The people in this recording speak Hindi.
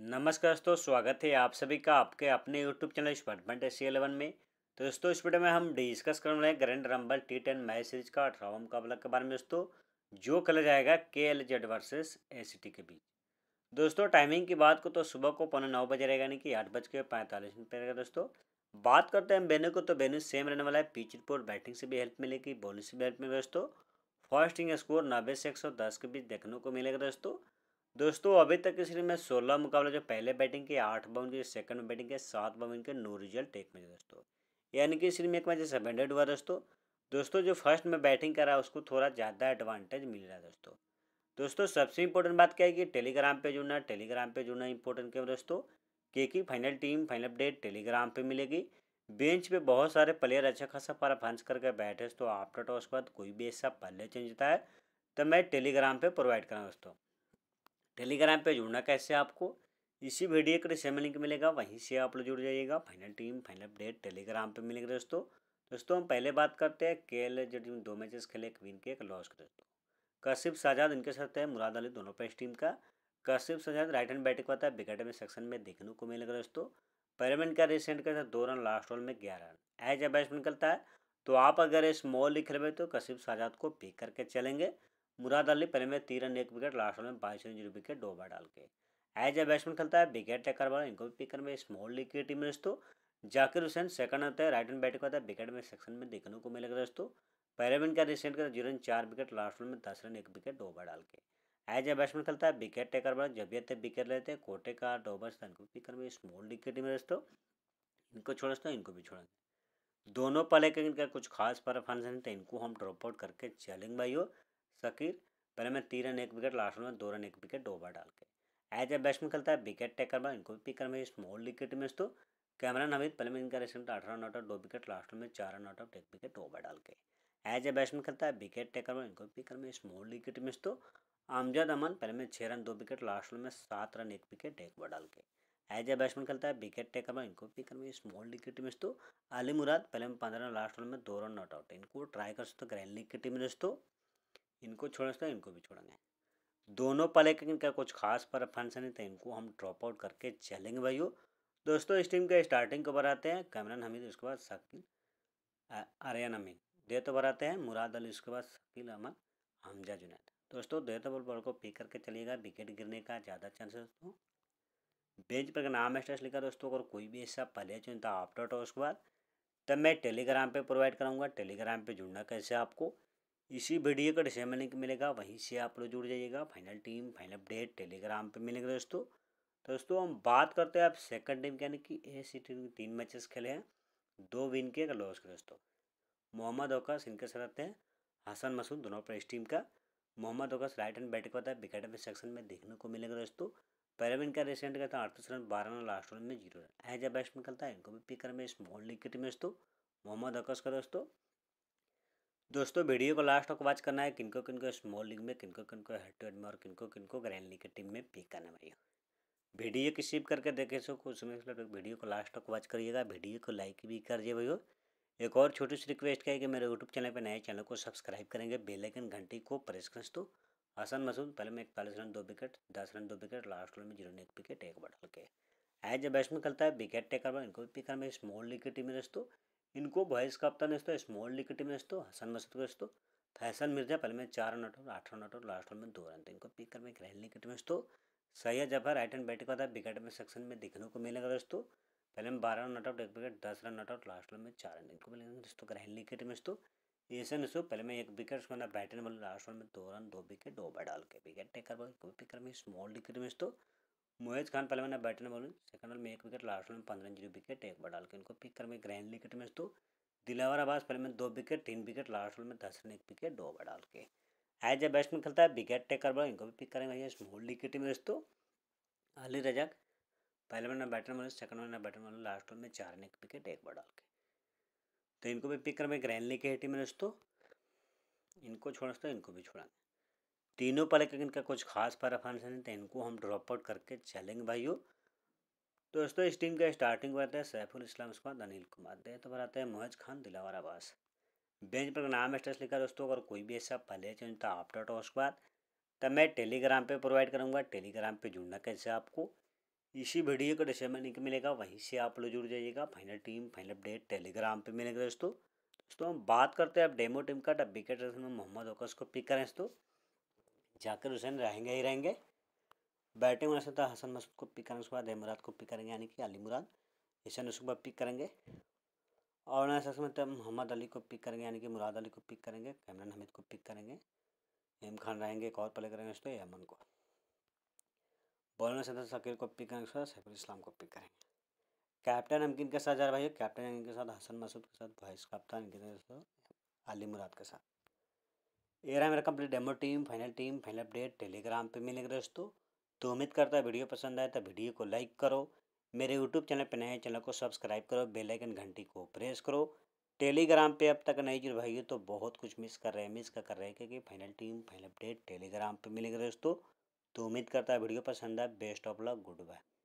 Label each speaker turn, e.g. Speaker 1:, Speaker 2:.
Speaker 1: नमस्कार दोस्तों स्वागत है आप सभी का आपके अपने यूट्यूब चैनल स्पार्टमेंट एस एलेवन में तो दोस्तों इस वीडियो में हम डिस्कस करने वाले हैं grand rumble T ten match series का अठारहवा मुकाबला के बारे में दोस्तों जो खेला जाएगा K L Z versus A C T के बीच दोस्तों टाइमिंग की बात को तो सुबह को पौने नौ बजे रहेगा यानी कि आठ बज के पैंतालीस मिनट रहेगा दोस्तों बात करते हैं बेनू को तो बेनू सेम रहने वाला है पिच रिपोर्ट बैटिंग से भी हेल्प मिलेगी बॉलिंग से भी हेल्प मिलेगी दोस्तों फर्स्टिंग स्कोर नब्बे से एक सौ दस के बीच देखने को मिलेगा दोस्तों दोस्तों अभी तक इसलिए मैं सोलह मुकाबले जो पहले बैटिंग के आठ बाउंड के सेकंड बैटिंग के सात बाउंड के नो रिजल्ट एक मैच दोस्तों यानी कि इसलिए में एक मैच हंड्रेड हुआ दोस्तों दोस्तों जो फर्स्ट में बैटिंग कर रहा है उसको थोड़ा ज़्यादा एडवांटेज मिल रहा है दोस्तों दोस्तों सबसे इंपॉर्टेंट बात क्या है कि टेलीग्राम पर जुड़ना टेलीग्राम पर जुड़ना इंपॉर्टेंट क्यों दोस्तों क्योंकि final team final update Telegram पर मिलेगी बेंच पर बहुत सारे प्लेयर अच्छा खासा परफॉर्मेंस करके बैठे तो आफ्टर टॉस के बाद कोई भी ऐसा पहले चेंज होता है तो मैं टेलीग्राम पर प्रोवाइड करा दोस्तों टेलीग्राम पे जुड़ना कैसे आपको इसी वीडियो के सेम लिंक मिलेगा वहीं से आप लोग जुड़ जाइएगा final team final update Telegram पे मिलेगा दोस्तों दोस्तों हम पहले बात करते हैं के एल जो टीम दो मैचेस खेले एक विन के एक लॉस के दोस्तों काशिफ साजाद इनके साथ है मुराद अली दोनों पर टीम का Kashif Shahzad right hand batting करता है विकेट में सेक्शन में देखने को मिलेगा दोस्तों पहले का इनका रिसेंट करता है दो रन लास्ट ओवर में ग्यारह रन एज ए बैट्समैन करता है तो आप अगर स्मॉल लिख रहे तो काशिफ शाजाद को पिक करके चलेंगे मुराद अली पहले में तीन रन एक विकेट लास्ट में पाँच रन जीरो विकेट दो बार डाल के एज ए बैट्समैन खेलता है विकेट टेकर वाला इनको भी पिकर में स्मॉल लीग की टीम में दोस्तों जाकिर हुसैन सेकंड होता है राइट एंड बैटिंग करता है विकेट में सेक्शन में देखने को मिलेगा दोस्तों पहले में इनका रिसेंट का जीरो रन चार विकेट लास्ट में दस रन एक विकेट दो बार डाल के एज ए बैट्समैन खेलता है विकेट टेकर वाला जब भी विकेट लेते हैं कोटे का डोबर इनको पिकर में स्मॉल लीग की टीम में दोस्तों इनको छोड़ दोस्तों इनको भी छोड़ेंगे दोनों पले के इनका कुछ खास परफॉर्मेंस नहीं था इनको हम ड्रॉप आउट करके चलेंगे भाई शकीर पहले में तीन रन एक विकेट लास्ट में दो रन एक विकेट दो डाल के एज ए बैट्समैन खेलता है विकेट टेकर पर इनको भी पिक करना स्मॉल विकेट में तो कैमरान हमीद पहले में इनका रिसेंट अठारह नॉट आउट दो विकेट लास्ट में चार रन नॉट आउट एक विकेट दो डाल के एज ए बैट्समैन खेलता है विकेट टेकर पर इनको भी पिक करना स्मॉल विकेट में तो अमजद अमन पहले में छः रन दो विकेट लास्ट में सात रन एक विकेट एक बार डाल के एज ए बैट्समैन खेलता है विकेट टेकर में इनको पिकर में स्मॉल विकेट में तो अली मुराद पहले में पंद्रह रन लास्ट रन में दो रन नॉट आउट इनको ट्राई कर सकते ग्रैंड लीग की टीम में दोस्तों इनको छोड़ना इनको भी छोड़ेंगे दोनों पले लेकिन इनका कुछ खास पर फंक्शन है तो इनको हम ड्रॉप आउट करके चलेंगे भाइयों दोस्तों इस टीम के स्टार्टिंग को बनाते हैं कैमरन हमीद उसके बाद शकील आर्यन अमीन दे तो बढ़ाते हैं मुराद अली उसके बाद शकील अहमद हमजा जुनेद दोस्तों दे तो बॉल को पिक करके चलिएगा विकेट गिरने का ज़्यादा चांस है दोस्तों बेंच पर नाम स्टेस लिखा दोस्तों अगर कोई भी ऐसा पहले चुनता तो आफ्टर हो उसके बाद तब मैं टेलीग्राम पे प्रोवाइड कराऊंगा टेलीग्राम पे जुड़ना कैसे आपको इसी वीडियो का डिसम लिंक मिलेगा वहीं से आप लोग जुड़ जाइएगा final team final update Telegram पे मिलेंगे दोस्तों तो दोस्तों हम बात करते हैं आप सेकंड टीम के यानी कि ए सी टीम के तीन मैचेस खेले हैं दो विन के एक लॉस के दोस्तों मोहम्मद औकास इनके साथ हैं हसन मसूद दोनों पर इस टीम का मोहम्मद औकास राइट हैंड बैटिंग होता है विकेट सेक्शन में देखने को मिलेगा दोस्तों पहले विन का रिसेंट का था अड़तीस रन बारह रन लास्ट ओवर में zero run as a batsman खेलता है इनको भी पिक करें स्मॉल लीग की टीम दोस्तों मोहम्मद अकस का दोस्तों दोस्तों वीडियो को लास्ट तक वॉच करना है किनको किनको स्मॉल लीग में किनको किनको हेड टू हेड में और किनको किनको ग्रैंड लीग की टीम में पिक करना भाई वीडियो की सीप करके देखे सो कुछ समय वीडियो को लास्ट तक वॉच करिएगा वीडियो को लाइक भी कर दिए भाई एक और छोटी सी रिक्वेस्ट है कि मेरे यूट्यूब चैनल पर नए चैनल को सब्सक्राइब करेंगे बेलाइकन घंटी को प्रेस करें तो हसन मसूद पहले में इकतालीस रन दो विकेट दस रन दो विकेट लास्ट ओवर में जीरो ने एक विकेट एक बटल के एज बैट्समैन करता है विकेट टेकर इनको भी पिक करना स्मॉल लीग की टीम में दोस्तों इनको वॉइस कप्तान स्मॉल लीग की टीम नेस्तो हसन मसूद को फैसल मिर्जा पहले में चार रन आउट और आठ रन आउट और लास्ट ओवर में दो रन थे तो इनको पिक कर में रहली की टीम दोस्तों सैया जफर राइट एंड बैटिंग करता है विकेट में सेक्शन में देखने को मिलेगा दोस्तों पहले में बारह रन आउट आउट एक विकेट दस run out out last over में चार रन इनको मिलेगा दोस्तों रहली की टीम दोस्तों एशियन दोस्तों पहले में एक विकेट उसको बैटिंग बोले लास्ट ओवर में दो रन दो विकेट दो ओवर डाल के विकेट टेकर बोले पिक कर में स्मॉल लीग की टीम दोस्तों मोहज खान पहले मैंने बैटर बोलूँ सेकंड ओवर में एक विकेट लास्ट ओवर में पंद्रह जीरो विकेट एक बार डाल के इनको पिक कर मैं ग्रैंड विकेट में तो दिलावर आबाज पहले में दो विकेट तीन विकेट लास्ट ओवर में दस रन एक विकेट दो ओवर डाल के एज ए बैट्समैन खेलता है विकेट टेकर बॉलर इनको भी पिक करेंगे भैया स्मॉल विकेट में दोस्तों अली रजाक पहले मैंने बैटर बोलूँ सेकंड में बैटर बोलूँ लास्ट ओवर में चार रन एक विकेट एक बार डाल के तो इनको भी पिक करेंगे ग्रैंड लीग के टीम में दोस्तों इनको छोड़ा तो इनको भी छोड़ा तीनों पर लेकिन इनका कुछ खास परफॉर्मेंस नहीं था तो इनको हम ड्रॉप आउट करके चलेंगे भाइयों दोस्तों इस टीम का स्टार्टिंग बनाते हैं सैफुल इस्लाम उसके बाद अनिल कुमार दे तो बनाते हैं मोहज खान दिलावर आबास बेंच पर नाम स्टेस लिखा दोस्तों अगर कोई भी ऐसा पहले चेंज था आफ्टर टॉस उसके बाद तब मैं टेलीग्राम पर प्रोवाइड करूँगा टेलीग्राम पर जुड़ना कैसे आपको इसी वीडियो का में लिंक मिलेगा वहीं से आप लोग जुड़ जाइएगा final team final update Telegram पर मिलेगा दोस्तों दोस्तों हम बात करते हैं अब डेमो टीम का डब विकेट मोहम्मद ओकस को पिक करें दोस्तों जाकिर हुसैन रहेंगे ही रहेंगे बैटिंग में तो हसन मसूद को पिक करने उसके बाद मुराद को पिक करेंगे यानी कि अली मुराद हसन उसके बाद पिक करेंगे और ना सकते मतलब मोहम्मद अली को पिक करेंगे यानी कि मुराद अली को पिक करेंगे कैमरान हमीद को पिक करेंगे एम खान रहेंगे एक और प्ले करेंगे उसको एमन को बॉलर से शकील को पिक करेंगे उसके बाद सैफुल इस्लाम को पिक करेंगे कैप्टन किन के साथ जा रहे भाई कैप्टन के साथ हसन मसूद के साथ वाइस कप्तान इनके अली मुराद के साथ ये रहा मेरा complete demo team final team final update Telegram पे मिलेंगे दोस्तों तो उम्मीद करता है वीडियो पसंद आए तो वीडियो को लाइक करो मेरे यूट्यूब चैनल पे नए चैनल को सब्सक्राइब करो बेल आइकन घंटी को प्रेस करो टेलीग्राम पे अब तक नहीं जुड़ भाई तो बहुत कुछ मिस कर रहे हैं मिस कर, कर रहे हैं क्योंकि final team final update Telegram पर मिलेंगे दोस्तों तो उम्मीद करता है वीडियो पसंद आए best of luck good bye